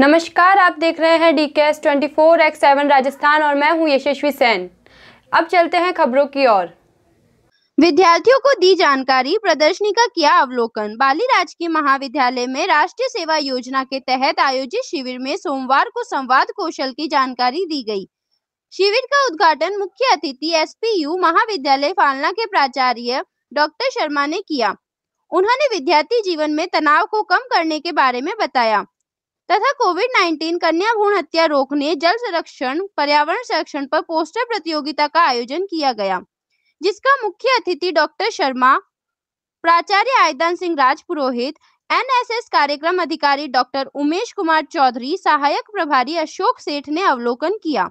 नमस्कार आप देख रहे हैं डी के एस ट्वेंटी फोर राजस्थान और मैं हूं यशस्वी सेन अब चलते हैं खबरों की ओर विद्यार्थियों को दी जानकारी प्रदर्शनी का किया अवलोकन बाली राजकीय महाविद्यालय में राष्ट्रीय सेवा योजना के तहत आयोजित शिविर में सोमवार को संवाद कौशल की जानकारी दी गई शिविर का उद्घाटन मुख्य अतिथि एस महाविद्यालय फालना के प्राचार्य डॉक्टर शर्मा ने किया उन्होंने विद्यार्थी जीवन में तनाव को कम करने के बारे में बताया तथा कोविड 19 कन्या भ्रूण हत्या रोकने जल संरक्षण पर्यावरण संरक्षण पर पोस्टर प्रतियोगिता का आयोजन किया गया जिसका मुख्य अतिथि डॉक्टर शर्मा प्राचार्य आयदान सिंह राज पुरोहित एनएसएस कार्यक्रम अधिकारी डॉक्टर उमेश कुमार चौधरी सहायक प्रभारी अशोक सेठ ने अवलोकन किया